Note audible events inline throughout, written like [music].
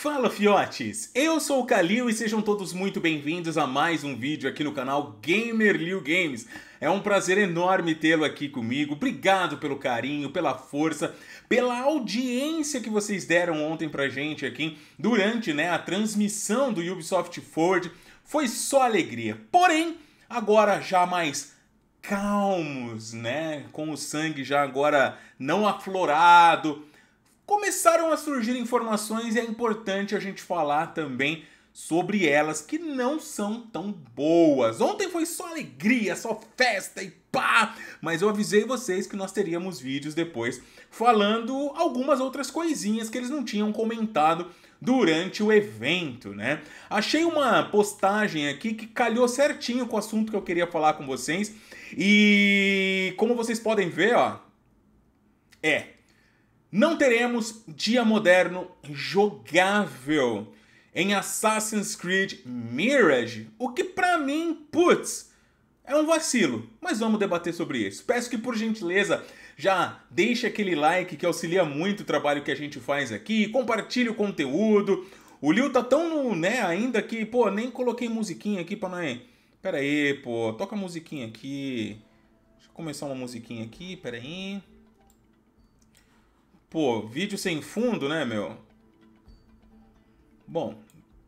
Fala fiotes, eu sou o Kalil e sejam todos muito bem-vindos a mais um vídeo aqui no canal Gamer Liu Games. É um prazer enorme tê-lo aqui comigo. Obrigado pelo carinho, pela força, pela audiência que vocês deram ontem pra gente aqui durante, né, a transmissão do Ubisoft Ford. Foi só alegria. Porém, agora já mais calmos, né, com o sangue já agora não aflorado, começaram a surgir informações e é importante a gente falar também sobre elas que não são tão boas. Ontem foi só alegria, só festa e pá! Mas eu avisei vocês que nós teríamos vídeos depois falando algumas outras coisinhas que eles não tinham comentado durante o evento, né? Achei uma postagem aqui que calhou certinho com o assunto que eu queria falar com vocês. E como vocês podem ver, ó, é, não teremos dia moderno jogável em Assassin's Creed Mirage, o que para mim, putz, é um vacilo. Mas vamos debater sobre isso. Peço que por gentileza já deixe aquele like que auxilia muito o trabalho que a gente faz aqui, compartilhe o conteúdo. O Liu tá tão né, ainda que, pô, nem coloquei musiquinha aqui para não é. Pera aí, pô, toca musiquinha aqui. Deixa eu começar uma musiquinha aqui, pera aí. Pô, vídeo sem fundo, né, meu? Bom,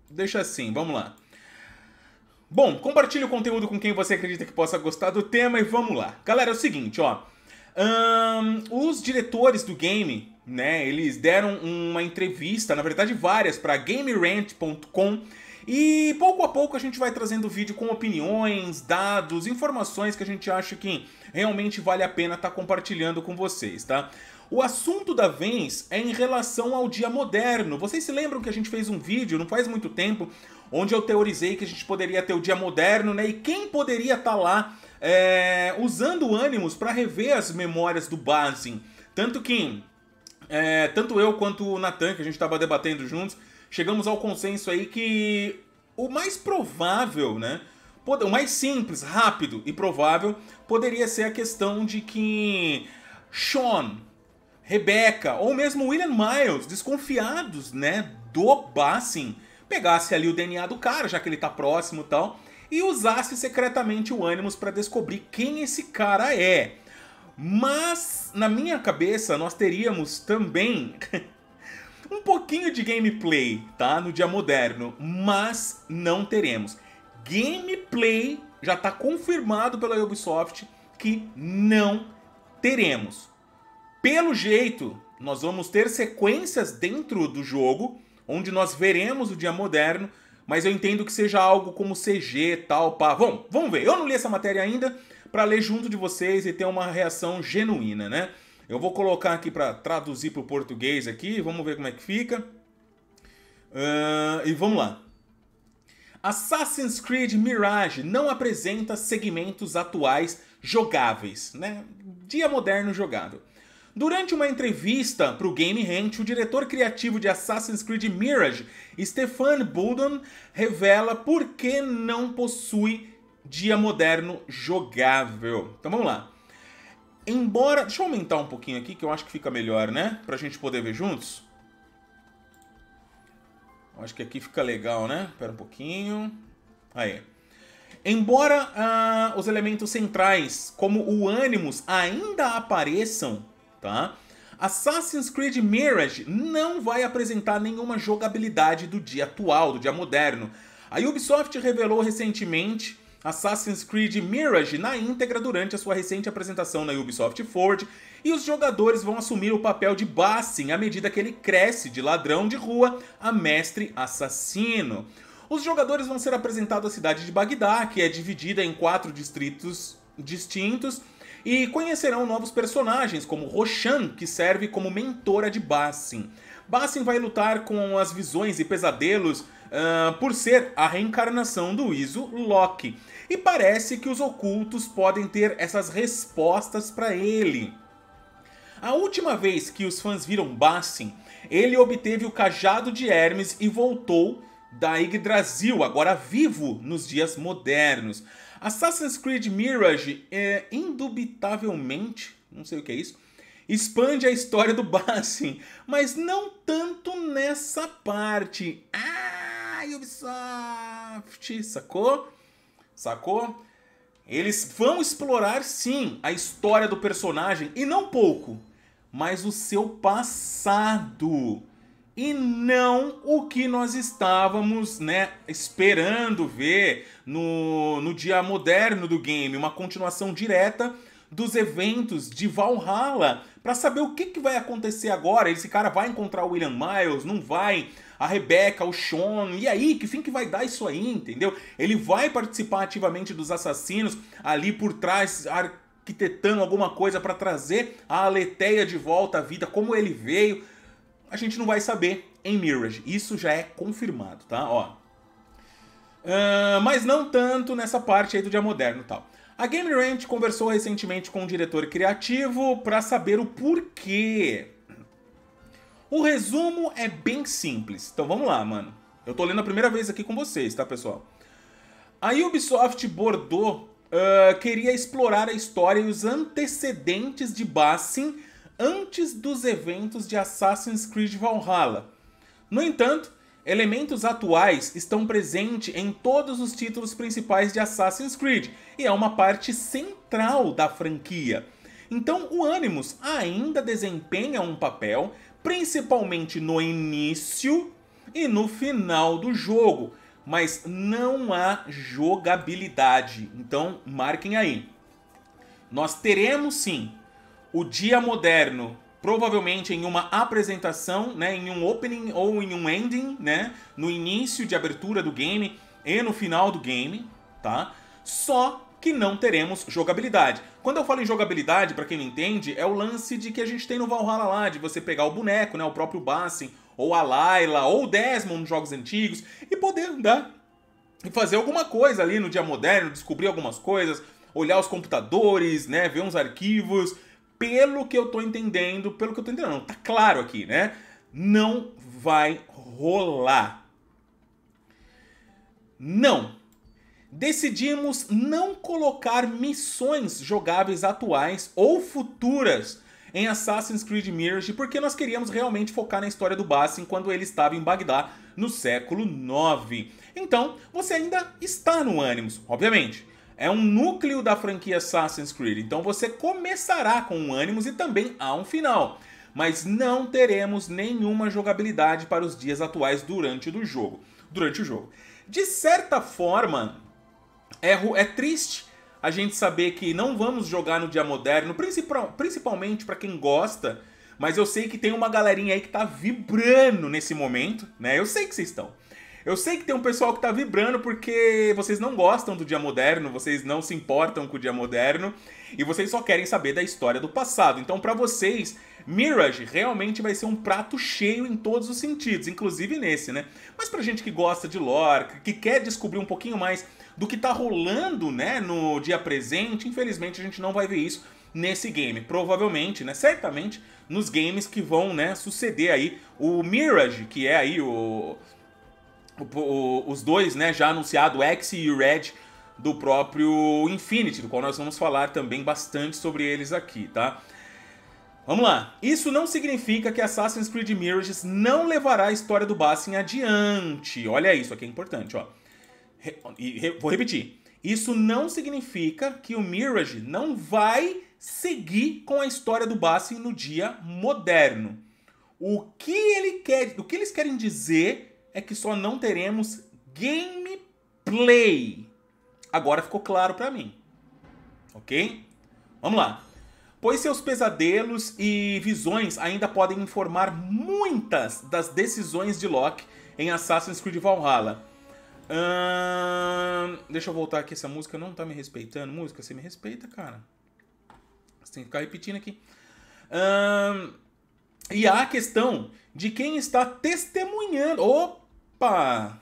deixa assim, vamos lá. Bom, compartilhe o conteúdo com quem você acredita que possa gostar do tema e vamos lá. Galera, é o seguinte, ó. Um, os diretores do game, né, eles deram uma entrevista, na verdade várias, para GameRant.com e pouco a pouco a gente vai trazendo vídeo com opiniões, dados, informações que a gente acha que realmente vale a pena estar tá compartilhando com vocês, tá? O assunto da Vens é em relação ao dia moderno. Vocês se lembram que a gente fez um vídeo, não faz muito tempo, onde eu teorizei que a gente poderia ter o dia moderno, né? E quem poderia estar tá lá é, usando o ânimos para rever as memórias do Basin? Tanto que, é, tanto eu quanto o Natan, que a gente estava debatendo juntos, chegamos ao consenso aí que o mais provável, né? O mais simples, rápido e provável poderia ser a questão de que Sean Rebecca ou mesmo William Miles, desconfiados, né, do Bassin, pegasse ali o DNA do cara, já que ele tá próximo e tal, e usasse secretamente o Animus para descobrir quem esse cara é. Mas, na minha cabeça, nós teríamos também [laughs] um pouquinho de gameplay, tá? No dia moderno, mas não teremos. Gameplay já tá confirmado pela Ubisoft que não teremos. Pelo jeito, nós vamos ter sequências dentro do jogo, onde nós veremos o dia moderno, mas eu entendo que seja algo como CG, tal, pá. Bom, vamos ver. Eu não li essa matéria ainda para ler junto de vocês e ter uma reação genuína, né? Eu vou colocar aqui para traduzir para o português aqui, vamos ver como é que fica. Uh, e vamos lá. Assassin's Creed Mirage não apresenta segmentos atuais jogáveis, né? Dia moderno jogável. Durante uma entrevista para o Game Ranch, o diretor criativo de Assassin's Creed Mirage, Stefan Bouldon, revela por que não possui dia moderno jogável. Então vamos lá. Embora. Deixa eu aumentar um pouquinho aqui que eu acho que fica melhor, né? Pra gente poder ver juntos. Acho que aqui fica legal, né? Pera um pouquinho. Aí. Embora ah, os elementos centrais, como o ânimos, ainda apareçam tá? Assassin's Creed Mirage não vai apresentar nenhuma jogabilidade do dia atual, do dia moderno. A Ubisoft revelou recentemente Assassin's Creed Mirage na íntegra durante a sua recente apresentação na Ubisoft Ford e os jogadores vão assumir o papel de Bassin à medida que ele cresce de ladrão de rua a mestre assassino. Os jogadores vão ser apresentados à cidade de Bagdá, que é dividida em quatro distritos distintos, e conhecerão novos personagens, como Roshan, que serve como mentora de Bassin. Bassin vai lutar com as visões e pesadelos uh, por ser a reencarnação do Iso Loki, e parece que os ocultos podem ter essas respostas para ele. A última vez que os fãs viram Bassin, ele obteve o cajado de Hermes e voltou da Yggdrasil, agora vivo nos dias modernos. Assassin's Creed Mirage é indubitavelmente, não sei o que é isso, expande a história do [laughs] Bassin, mas não tanto nessa parte. Ah, Ubisoft, sacou? Sacou? Eles vão explorar sim a história do personagem e não pouco, mas o seu passado e não o que nós estávamos né, esperando ver no, no dia moderno do game, uma continuação direta dos eventos de Valhalla para saber o que, que vai acontecer agora. Esse cara vai encontrar o William Miles, não vai? A Rebecca, o Sean, e aí, que fim que vai dar isso aí, entendeu? Ele vai participar ativamente dos assassinos ali por trás, arquitetando alguma coisa para trazer a Aleteia de volta à vida, como ele veio a gente não vai saber em Mirage. Isso já é confirmado, tá? Ó. Uh, mas não tanto nessa parte aí do dia moderno e tal. A Game Rant conversou recentemente com o diretor criativo para saber o porquê. O resumo é bem simples. Então vamos lá, mano. Eu tô lendo a primeira vez aqui com vocês, tá, pessoal? A Ubisoft Bordeaux uh, queria explorar a história e os antecedentes de Bassin antes dos eventos de Assassin's Creed Valhalla. No entanto, elementos atuais estão presentes em todos os títulos principais de Assassin's Creed e é uma parte central da franquia. Então, o Animus ainda desempenha um papel, principalmente no início e no final do jogo, mas não há jogabilidade. Então, marquem aí. Nós teremos sim o dia moderno, provavelmente em uma apresentação, né, em um opening ou em um ending, né, no início de abertura do game e no final do game, tá? Só que não teremos jogabilidade. Quando eu falo em jogabilidade, para quem não entende, é o lance de que a gente tem no Valhalla lá, de você pegar o boneco, né, o próprio Bassin, ou a Layla, ou o Desmond nos jogos antigos, e poder andar e fazer alguma coisa ali no dia moderno, descobrir algumas coisas, olhar os computadores, né, ver uns arquivos pelo que eu tô entendendo, pelo que eu tô entendendo, tá claro aqui, né? Não vai rolar. Não. Decidimos não colocar missões jogáveis atuais ou futuras em Assassin's Creed Mirage porque nós queríamos realmente focar na história do Bassin quando ele estava em Bagdá no século 9. Então, você ainda está no Animus, obviamente é um núcleo da franquia Assassin's Creed. Então você começará com um ânimos e também há um final. Mas não teremos nenhuma jogabilidade para os dias atuais durante do jogo. Durante o jogo. De certa forma, é, é triste a gente saber que não vamos jogar no dia moderno, principalmente para quem gosta, mas eu sei que tem uma galerinha aí que tá vibrando nesse momento, né? Eu sei que vocês estão. Eu sei que tem um pessoal que tá vibrando porque vocês não gostam do dia moderno, vocês não se importam com o dia moderno e vocês só querem saber da história do passado. Então, para vocês, Mirage realmente vai ser um prato cheio em todos os sentidos, inclusive nesse, né? Mas pra gente que gosta de lore, que quer descobrir um pouquinho mais do que tá rolando, né, no dia presente, infelizmente a gente não vai ver isso nesse game. Provavelmente, né, certamente nos games que vão, né, suceder aí o Mirage, que é aí o os dois, né, já anunciado, X e o Red, do próprio Infinity, do qual nós vamos falar também bastante sobre eles aqui, tá? Vamos lá. Isso não significa que Assassin's Creed Mirage não levará a história do Bassin adiante. Olha isso, aqui é importante, ó. Re re vou repetir. Isso não significa que o Mirage não vai seguir com a história do Bassin no dia moderno. O que ele quer, o que eles querem dizer é que só não teremos gameplay. Agora ficou claro para mim. Ok? Vamos lá. Pois seus pesadelos e visões ainda podem informar muitas das decisões de Locke em Assassin's Creed Valhalla. Hum, deixa eu voltar aqui, essa música não tá me respeitando. Música, você me respeita, cara. Você tem que ficar repetindo aqui. Hum, e há a questão de quem está testemunhando. Opa! Opa!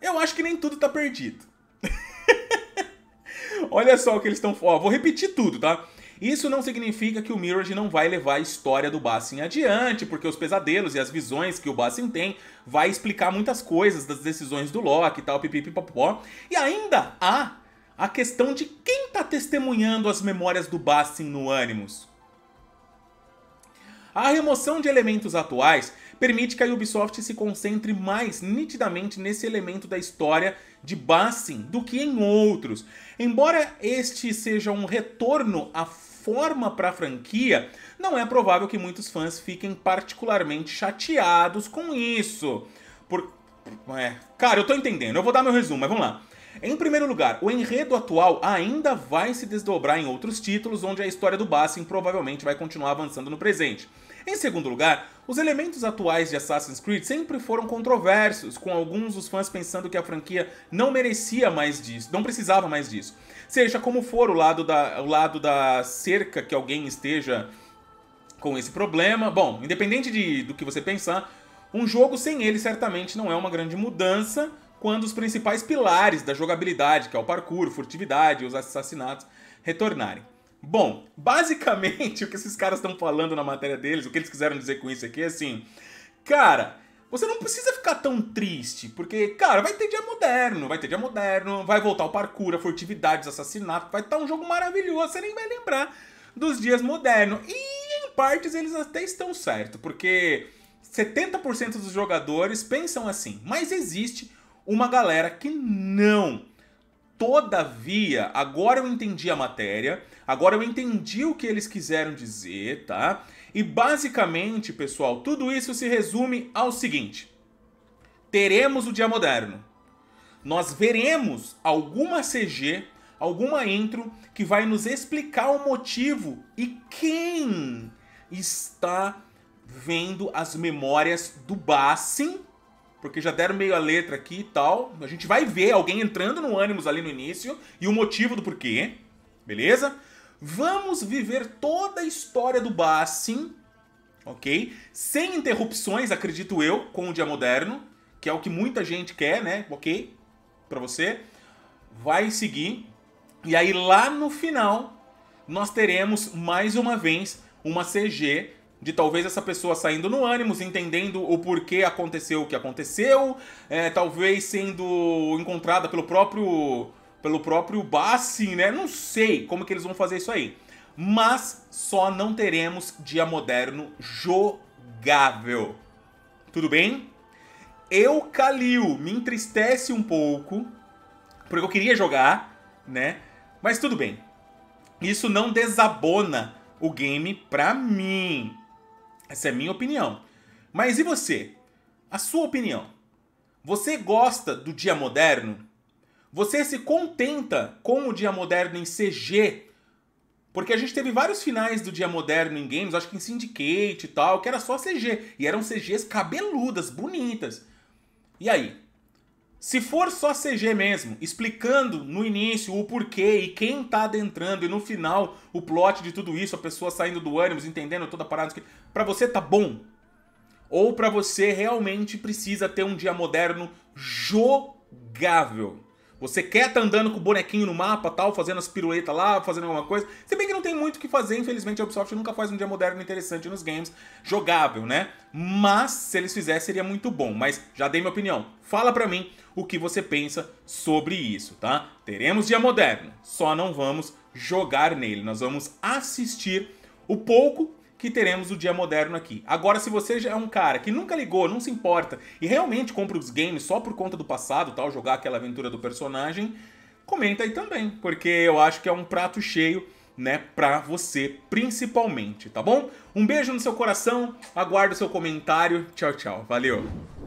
Eu acho que nem tudo tá perdido. [laughs] Olha só o que eles estão. Ó, vou repetir tudo, tá? Isso não significa que o Mirage não vai levar a história do Bassin adiante, porque os pesadelos e as visões que o Bassin tem vai explicar muitas coisas das decisões do Loki e tal, pipipipopó. E ainda há a questão de quem está testemunhando as memórias do Bassin no Animus. A remoção de elementos atuais permite que a Ubisoft se concentre mais nitidamente nesse elemento da história de Bassin do que em outros. Embora este seja um retorno à forma para a franquia, não é provável que muitos fãs fiquem particularmente chateados com isso. Por... É... Cara, eu tô entendendo, eu vou dar meu resumo, mas vamos lá. Em primeiro lugar, o enredo atual ainda vai se desdobrar em outros títulos, onde a história do Bassin provavelmente vai continuar avançando no presente. Em segundo lugar, os elementos atuais de Assassin's Creed sempre foram controversos, com alguns dos fãs pensando que a franquia não merecia mais disso, não precisava mais disso. Seja como for o lado da, o lado da cerca que alguém esteja com esse problema, bom, independente de, do que você pensar, um jogo sem ele certamente não é uma grande mudança quando os principais pilares da jogabilidade, que é o parkour, furtividade e os assassinatos, retornarem. Bom, basicamente [laughs] o que esses caras estão falando na matéria deles, o que eles quiseram dizer com isso aqui é assim, cara, você não precisa ficar tão triste, porque, cara, vai ter dia moderno, vai ter dia moderno, vai voltar o parkour, a furtividade, assassinato, vai estar tá um jogo maravilhoso, você nem vai lembrar dos dias modernos. E em partes eles até estão certo, porque 70% dos jogadores pensam assim, mas existe uma galera que não Todavia, agora eu entendi a matéria, agora eu entendi o que eles quiseram dizer, tá? E basicamente, pessoal, tudo isso se resume ao seguinte: teremos o dia moderno. Nós veremos alguma CG, alguma intro que vai nos explicar o motivo e quem está vendo as memórias do Bassin porque já deram meio a letra aqui e tal. A gente vai ver alguém entrando no ânimos ali no início e o motivo do porquê, beleza? Vamos viver toda a história do Bassin, ok? Sem interrupções, acredito eu, com o dia moderno, que é o que muita gente quer, né? Ok? Para você. Vai seguir. E aí lá no final, nós teremos mais uma vez uma CG de talvez essa pessoa saindo no ânimos, entendendo o porquê aconteceu o que aconteceu, é, talvez sendo encontrada pelo próprio pelo próprio Bassi, né? Não sei como que eles vão fazer isso aí. Mas só não teremos dia moderno jogável. Tudo bem? Eu, Kalil, me entristece um pouco, porque eu queria jogar, né? Mas tudo bem. Isso não desabona o game pra mim. Essa é minha opinião. Mas e você? A sua opinião? Você gosta do dia moderno? Você se contenta com o dia moderno em CG? Porque a gente teve vários finais do dia moderno em games, acho que em Syndicate e tal, que era só CG. E eram CGs cabeludas, bonitas. E aí? Se for só CG mesmo, explicando no início o porquê e quem tá adentrando e no final o plot de tudo isso, a pessoa saindo do ânimos, entendendo toda a parada, para você tá bom. Ou para você realmente precisa ter um dia moderno jogável. Você quer tá andando com o bonequinho no mapa, tal, fazendo as piruetas lá, fazendo alguma coisa. Se bem que não tem muito o que fazer, infelizmente a Ubisoft nunca faz um dia moderno interessante nos games, jogável, né? Mas se eles fizessem seria muito bom, mas já dei minha opinião. Fala pra mim o que você pensa sobre isso, tá? Teremos dia moderno, só não vamos jogar nele, nós vamos assistir o pouco que teremos o dia moderno aqui. Agora, se você já é um cara que nunca ligou, não se importa e realmente compra os games só por conta do passado, tal, jogar aquela aventura do personagem, comenta aí também, porque eu acho que é um prato cheio, né, pra você principalmente, tá bom? Um beijo no seu coração, aguardo seu comentário. Tchau, tchau. Valeu.